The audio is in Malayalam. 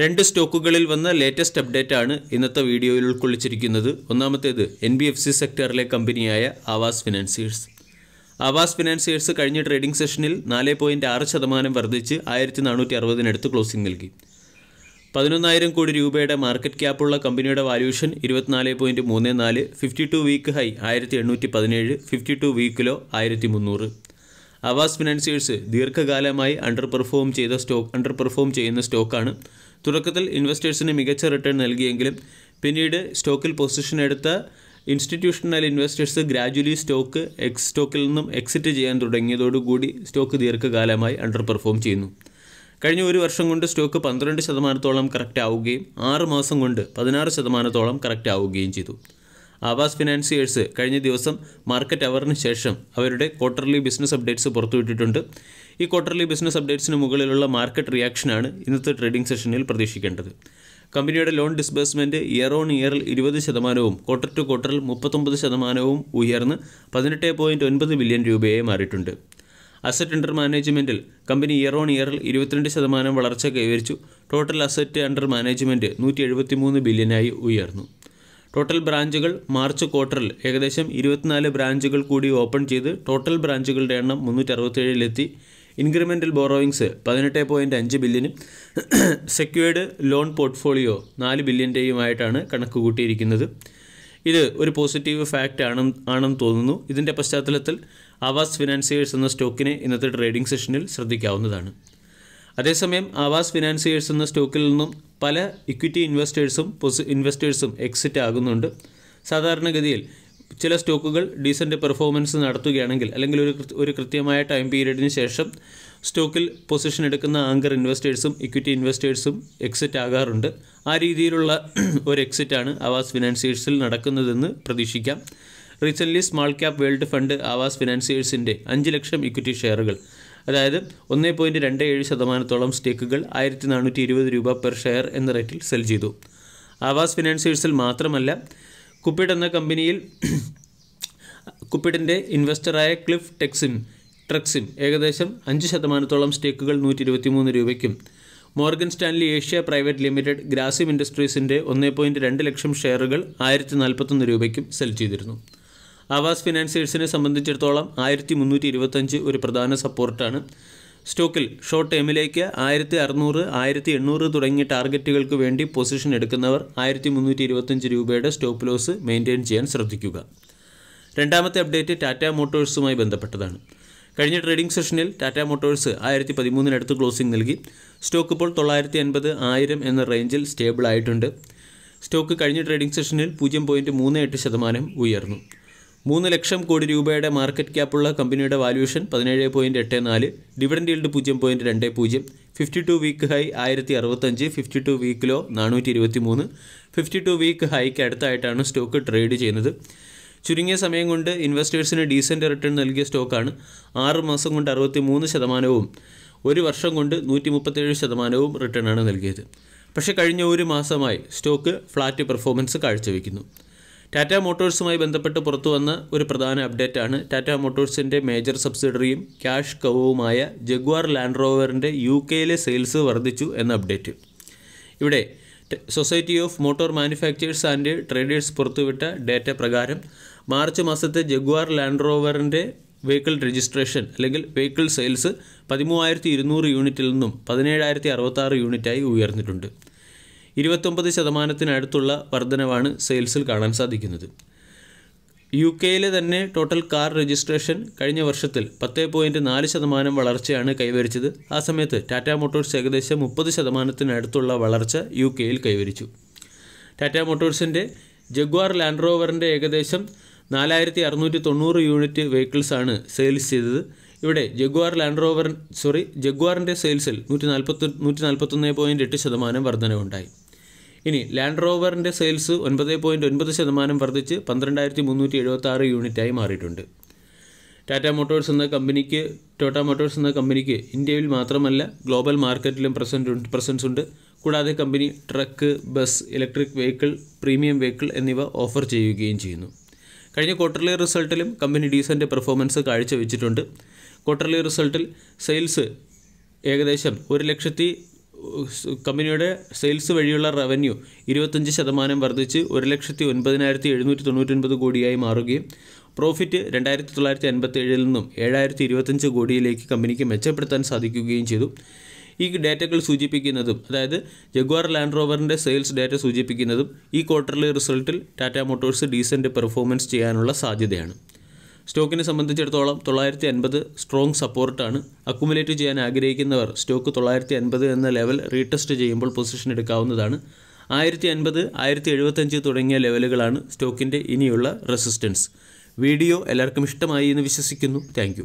രണ്ട് സ്റ്റോക്കുകളിൽ വന്ന ലേറ്റസ്റ്റ് അപ്ഡേറ്റ് ആണ് ഇന്നത്തെ വീഡിയോയിൽ ഉൾക്കൊള്ളിച്ചിരിക്കുന്നത് ഒന്നാമത്തേത് എൻ ബി എഫ് സി സെക്ടറിലെ കമ്പനിയായ ആവാസ് ഫിനാൻസിയേഴ്സ് ആവാസ് ഫിനാൻസിയേഴ്സ് കഴിഞ്ഞ ട്രേഡിംഗ് സെഷനിൽ നാല് പോയിന്റ് ആറ് ശതമാനം വർദ്ധിച്ച് ആയിരത്തി നാനൂറ്റി അറുപതിനടുത്ത് ക്ലോസിംഗ് നൽകി പതിനൊന്നായിരം കോടി രൂപയുടെ മാർക്കറ്റ് ക്യാപ്പുള്ള കമ്പനിയുടെ വാല്യൂഷൻ ഇരുപത്തിനാല് പോയിന്റ് മൂന്ന് നാല് ഫിഫ്റ്റി ടു വീക്ക് ഹൈ ആയിരത്തി എണ്ണൂറ്റി പതിനേഴ് ഫിഫ്റ്റി ടു വീക്കിലോ ആയിരത്തി മുന്നൂറ് ആവാസ് ഫിനാൻസിയേഴ്സ് ദീർഘകാലമായി അണ്ടർ പെർഫോം ചെയ്ത സ്റ്റോക്ക് അണ്ടർ പെർഫോം ചെയ്യുന്ന സ്റ്റോക്കാണ് തുടക്കത്തിൽ ഇൻവെസ്റ്റേഴ്സിന് മികച്ച റിട്ടേൺ നൽകിയെങ്കിലും പിന്നീട് സ്റ്റോക്കിൽ പൊസിഷൻ എടുത്ത ഇൻസ്റ്റിറ്റ്യൂഷണൽ ഇൻവെസ്റ്റേഴ്സ് ഗ്രാജുവലി സ്റ്റോക്ക് എക്സ് സ്റ്റോക്കിൽ നിന്നും എക്സിറ്റ് ചെയ്യാൻ തുടങ്ങിയതോടുകൂടി സ്റ്റോക്ക് ദീർഘകാലമായി അണ്ടർ പെർഫോം ചെയ്യുന്നു കഴിഞ്ഞ ഒരു വർഷം കൊണ്ട് സ്റ്റോക്ക് പന്ത്രണ്ട് ശതമാനത്തോളം കറക്റ്റ് ആവുകയും ആറ് മാസം കൊണ്ട് പതിനാറ് ശതമാനത്തോളം കറക്റ്റ് ആവുകയും ചെയ്തു ആവാസ് ഫിനാൻസിയേഴ്സ് കഴിഞ്ഞ ദിവസം മാർക്കറ്റ് അവറിന് ശേഷം അവരുടെ ക്വാർട്ടർലി ബിസിനസ് അപ്ഡേറ്റ്സ് പുറത്തുവിട്ടിട്ടുണ്ട് ഈ ക്വാർട്ടർലി ബിസിനസ് അപ്ഡേറ്റ്സിന് മുകളിലുള്ള മാർക്കറ്റ് റിയാക്ഷനാണ് ഇന്നത്തെ ട്രേഡിംഗ് സെഷനിൽ പ്രതീക്ഷിക്കേണ്ടത് കമ്പനിയുടെ ലോൺ ഡിസ്ബേഴ്സ്മെൻറ്റ് ഇയർ ഓൺ ഇയറിൽ ഇരുപത് ശതമാനവും ക്വാർട്ടർ ടു ക്വാർട്ടറിൽ മുപ്പത്തൊമ്പത് ശതമാനവും ഉയർന്ന് പതിനെട്ട് പോയിൻറ്റ് ഒൻപത് ബില്യൺ രൂപയായി മാറിയിട്ടുണ്ട് അസറ്റ് അണ്ടർ മാനേജ്മെൻറ്റിൽ കമ്പനി ഇയർ ഓൺ ഇയറിൽ ഇരുപത്തിരണ്ട് ശതമാനം വളർച്ച കൈവരിച്ചു ടോട്ടൽ അസറ്റ് അണ്ടർ മാനേജ്മെൻറ്റ് നൂറ്റി എഴുപത്തിമൂന്ന് ബില്യനായി ഉയർന്നു ടോട്ടൽ ബ്രാഞ്ചുകൾ മാർച്ച് ക്വാർട്ടറിൽ ഏകദേശം ഇരുപത്തിനാല് ബ്രാഞ്ചുകൾ കൂടി ഓപ്പൺ ചെയ്ത് ടോട്ടൽ ബ്രാഞ്ചുകളുടെ എണ്ണം മുന്നൂറ്റി അറുപത്തേഴിലെത്തി ഇൻക്രിമെൻ്റൽ ബോറോയിങ്സ് പതിനെട്ട് പോയിൻറ്റ് അഞ്ച് ബില്യനും സെക്യൂർഡ് ലോൺ പോർട്ട്ഫോളിയോ നാല് ബില്യൻ്റെയുമായിട്ടാണ് കണക്ക് കൂട്ടിയിരിക്കുന്നത് ഇത് ഒരു പോസിറ്റീവ് ഫാക്റ്റ് ആണെന്ന് ആണെന്ന് തോന്നുന്നു ഇതിൻ്റെ പശ്ചാത്തലത്തിൽ ആവാസ് ഫിനാൻസിയേഴ്സ് എന്ന സ്റ്റോക്കിനെ ഇന്നത്തെ ട്രേഡിംഗ് സെഷനിൽ ശ്രദ്ധിക്കാവുന്നതാണ് അതേസമയം ആവാസ് ഫിനാൻസിയേഴ്സ് എന്ന സ്റ്റോക്കിൽ നിന്നും പല ഇക്വിറ്റി ഇൻവെസ്റ്റേഴ്സും പൊസി ഇൻവെസ്റ്റേഴ്സും എക്സിറ്റ് ആകുന്നുണ്ട് സാധാരണഗതിയിൽ ചില സ്റ്റോക്കുകൾ ഡീസൻ്റ് പെർഫോമൻസ് നടത്തുകയാണെങ്കിൽ അല്ലെങ്കിൽ ഒരു ഒരു കൃത്യമായ ടൈം പീരീഡിന് ശേഷം സ്റ്റോക്കിൽ പൊസിഷൻ എടുക്കുന്ന ആങ്കർ ഇൻവെസ്റ്റേഴ്സും ഇക്വിറ്റി ഇൻവെസ്റ്റേഴ്സും എക്സിറ്റ് ആകാറുണ്ട് ആ രീതിയിലുള്ള ഒരു എക്സിറ്റാണ് ആവാസ് ഫിനാൻസിയേഴ്സിൽ നടക്കുന്നതെന്ന് പ്രതീക്ഷിക്കാം recently small cap world fund ആവാസ് ഫിനാൻസിയേഴ്സിൻ്റെ അഞ്ച് ലക്ഷം ഇക്വിറ്റി ഷെയറുകൾ അതായത് ഒന്ന് പോയിൻറ്റ് രണ്ട് ഏഴ് ശതമാനത്തോളം സ്റ്റേക്കുകൾ ആയിരത്തി നാനൂറ്റി ഇരുപത് രൂപ പെർ ഷെയർ എന്ന റേറ്റിൽ സെൽ ചെയ്തു ആവാസ് ഫിനാൻസേഴ്സിൽ മാത്രമല്ല കുപ്പിഡ് എന്ന കമ്പനിയിൽ കുപ്പിഡിൻ്റെ ഇൻവെസ്റ്ററായ ക്ലിഫ് ടെക്സിൻ ട്രക്സിൻ ഏകദേശം അഞ്ച് ശതമാനത്തോളം സ്റ്റേക്കുകൾ നൂറ്റി മൂന്ന് രൂപയ്ക്കും Morgan Stanley Asia private limited Grasim ഇൻഡസ്ട്രീസിൻ്റെ ഒന്ന് പോയിൻറ്റ് രണ്ട് ലക്ഷം ഷെയറുകൾ ആയിരത്തി നാൽപ്പത്തൊന്ന് രൂപയ്ക്കും സെൽ ചെയ്തിരുന്നു ആവാസ് ഫിനാൻസേഴ്സിനെ സംബന്ധിച്ചിടത്തോളം ആയിരത്തി മുന്നൂറ്റി ഇരുപത്തഞ്ച് ഒരു പ്രധാന സപ്പോർട്ടാണ് സ്റ്റോക്കിൽ ഷോർട്ട് ടേമിലേക്ക് ആയിരത്തി അറുന്നൂറ് ആയിരത്തി എണ്ണൂറ് തുടങ്ങിയ ടാർഗറ്റുകൾക്ക് വേണ്ടി പൊസിഷൻ എടുക്കുന്നവർ ആയിരത്തി മുന്നൂറ്റി ഇരുപത്തഞ്ച് രൂപയുടെ സ്റ്റോപ്പ് ലോസ് മെയിൻറ്റെയിൻ ചെയ്യാൻ ശ്രദ്ധിക്കുക രണ്ടാമത്തെ അപ്ഡേറ്റ് ടാറ്റ മോട്ടോഴ്സുമായി ബന്ധപ്പെട്ടതാണ് കഴിഞ്ഞ ട്രേഡിംഗ് സെഷനിൽ ടാറ്റ മോട്ടോഴ്സ് ആയിരത്തി പതിമൂന്നിനടുത്ത് ക്ലോസിംഗ് നൽകി സ്റ്റോക്ക് ഇപ്പോൾ തൊള്ളായിരത്തി അൻപത് ആയിരം എന്ന റേഞ്ചിൽ സ്റ്റേബിൾ ആയിട്ടുണ്ട് സ്റ്റോക്ക് കഴിഞ്ഞ ട്രേഡിംഗ് സെഷനിൽ പൂജ്യം പോയിൻറ്റ് മൂന്ന് എട്ട് ശതമാനം ഉയർന്നു മൂന്ന് ലക്ഷം കോടി രൂപയുടെ മാർക്കറ്റ് ക്യാപ്പുള്ള കമ്പനിയുടെ വാല്യൂഷൻ പതിനേഴ് പോയിന്റ് എട്ട് നാല് ഡിവിഡൻഡ് ഈൽഡ് പൂജ്യം പോയിന്റ് രണ്ട് പൂജ്യം ഫിഫ്റ്റി ടു വീക്ക് ഹൈ ആയിരത്തി അറുപത്തഞ്ച് ഫിഫ്റ്റി ടു ലോ നാനൂറ്റി ഇരുപത്തി മൂന്ന് ഫിഫ്റ്റി ടു വീക്ക് ഹൈക്ക് അടുത്തായിട്ടാണ് സ്റ്റോക്ക് ട്രേഡ് ചെയ്യുന്നത് ചുരുങ്ങിയ സമയം കൊണ്ട് ഇൻവെസ്റ്റേഴ്സിന് ഡീസൻറ്റ് റിട്ടേൺ നൽകിയ സ്റ്റോക്കാണ് ആറ് മാസം കൊണ്ട് അറുപത്തി മൂന്ന് ശതമാനവും ഒരു വർഷം കൊണ്ട് നൂറ്റി മുപ്പത്തേഴ് ശതമാനവും റിട്ടേണാണ് നൽകിയത് പക്ഷേ കഴിഞ്ഞ ഒരു മാസമായി സ്റ്റോക്ക് ഫ്ലാറ്റ് പെർഫോമൻസ് കാഴ്ചവെക്കുന്നു ടാറ്റ മോട്ടോഴ്സുമായി ബന്ധപ്പെട്ട് പുറത്തു വന്ന ഒരു പ്രധാന അപ്ഡേറ്റ് ആണ് ടാറ്റ മോട്ടോഴ്സിൻ്റെ മേജർ സബ്സിഡറിയും ക്യാഷ് കവുമായ ജഗ്വാർ ലാൻഡ് റോവറിൻ്റെ യു കെയിലെ സെയിൽസ് വർദ്ധിച്ചു എന്ന അപ്ഡേറ്റ് ഇവിടെ society of motor manufacturers and traders പുറത്തുവിട്ട ഡേറ്റ പ്രകാരം മാർച്ച് മാസത്തെ ജഗ്വാർ ലാൻഡ് റോവറിൻ്റെ വെഹിക്കിൾ രജിസ്ട്രേഷൻ അല്ലെങ്കിൽ വെഹിക്കിൾ സെയിൽസ് പതിമൂവായിരത്തി ഇരുന്നൂറ് യൂണിറ്റിൽ നിന്നും പതിനേഴായിരത്തി യൂണിറ്റായി ഉയർന്നിട്ടുണ്ട് ഇരുപത്തൊമ്പത് ശതമാനത്തിനടുത്തുള്ള വർധനവാണ് സെയിൽസിൽ കാണാൻ സാധിക്കുന്നത് യു കെയിലെ തന്നെ ടോട്ടൽ കാർ രജിസ്ട്രേഷൻ കഴിഞ്ഞ വർഷത്തിൽ പത്ത് പോയിൻറ്റ് നാല് ശതമാനം വളർച്ചയാണ് കൈവരിച്ചത് ആ സമയത്ത് ടാറ്റ മോട്ടോഴ്സ് ഏകദേശം മുപ്പത് ശതമാനത്തിനടുത്തുള്ള വളർച്ച യു കെയിൽ കൈവരിച്ചു ടാറ്റ മോട്ടോഴ്സിൻ്റെ ജഗ്വാർ ലാൻഡ് റോവറിൻ്റെ ഏകദേശം നാലായിരത്തി അറുന്നൂറ്റി തൊണ്ണൂറ് യൂണിറ്റ് വെഹിക്കിൾസാണ് സെയിൽസ് ചെയ്തത് ഇവിടെ ജഗ്വാർ ലാൻഡ് റോവർ സോറി ജഗ്വാറിൻ്റെ സെയിൽസിൽ നൂറ്റി നാൽപ്പത്തി നൂറ്റി നാൽപ്പത്തൊന്ന് പോയിൻറ്റ് എട്ട് ശതമാനം വർധനവുണ്ടായി ഇനി ലാൻഡ് റോവറിൻ്റെ സെയിൽസ് ഒൻപത് പോയിൻറ്റ് ഒൻപത് ശതമാനം വർദ്ധിച്ച് പന്ത്രണ്ടായിരത്തി മുന്നൂറ്റി എഴുപത്തി ആറ് യൂണിറ്റായി മാറിയിട്ടുണ്ട് ടാറ്റ മോട്ടോഴ്സ് എന്ന കമ്പനിക്ക് ടോട്ട മോട്ടോഴ്സ് എന്ന കമ്പനിക്ക് ഇന്ത്യയിൽ മാത്രമല്ല ഗ്ലോബൽ മാർക്കറ്റിലും പ്രസൻറ്റ് പ്രസൻസ് ഉണ്ട് കൂടാതെ company truck bus electric vehicle premium vehicle എന്നിവ ഓഫർ ചെയ്യുകയും ചെയ്യുന്നു കഴിഞ്ഞ ക്വാർട്ടർലി റിസൾട്ടിലും കമ്പനി ഡീസൻ്റ് പെർഫോമൻസ് കാഴ്ചവെച്ചിട്ടുണ്ട് ക്വാർട്ടർലി റിസൾട്ടിൽ സെയിൽസ് ഏകദേശം ഒരു ലക്ഷത്തി കമ്പനിയുടെ സെയിൽസ് വഴിയുള്ള റവന്യൂ ഇരുപത്തഞ്ച് ശതമാനം വർദ്ധിച്ച് ഒരു ലക്ഷത്തി ഒൻപതിനായിരത്തി എഴുന്നൂറ്റി തൊണ്ണൂറ്റൊൻപത് കോടിയായി മാറുകയും പ്രോഫിറ്റ് രണ്ടായിരത്തി തൊള്ളായിരത്തി ഏഴിൽ നിന്നും ഏഴായിരത്തി ഇരുപത്തഞ്ച് കോടിയിലേക്ക് കമ്പനിക്ക് മെച്ചപ്പെടുത്താൻ സാധിക്കുകയും ചെയ്തു ഈ ഡാറ്റകൾ സൂചിപ്പിക്കുന്നതും അതായത് ജഗ്വാർ ലാൻഡ് റോവറിൻ്റെ സെയിൽസ് ഡാറ്റ സൂചിപ്പിക്കുന്നതും ഈ ക്വാർട്ടർലി റിസൾട്ടിൽ ടാറ്റ മോട്ടോഴ്സ് ഡീസൻറ്റ് പെർഫോമൻസ് ചെയ്യാനുള്ള സാധ്യതയാണ് സ്റ്റോക്കിനെ സംബന്ധിച്ചിടത്തോളം തൊള്ളായിരത്തി അൻപത് സ്ട്രോങ് സപ്പോർട്ടാണ് അക്കുമുലേറ്റ് ചെയ്യാൻ ആഗ്രഹിക്കുന്നവർ സ്റ്റോക്ക് തൊള്ളായിരത്തി അൻപത് എന്ന ലെവൽ റീടെസ്റ്റ് ചെയ്യുമ്പോൾ പൊസിഷൻ എടുക്കാവുന്നതാണ് ആയിരത്തി അൻപത് ആയിരത്തി എഴുപത്തഞ്ച് തുടങ്ങിയ ലെവലുകളാണ് സ്റ്റോക്കിൻ്റെ ഇനിയുള്ള റെസിസ്റ്റൻസ് വീഡിയോ എല്ലാവർക്കും ഇഷ്ടമായി എന്ന് വിശ്വസിക്കുന്നു താങ്ക്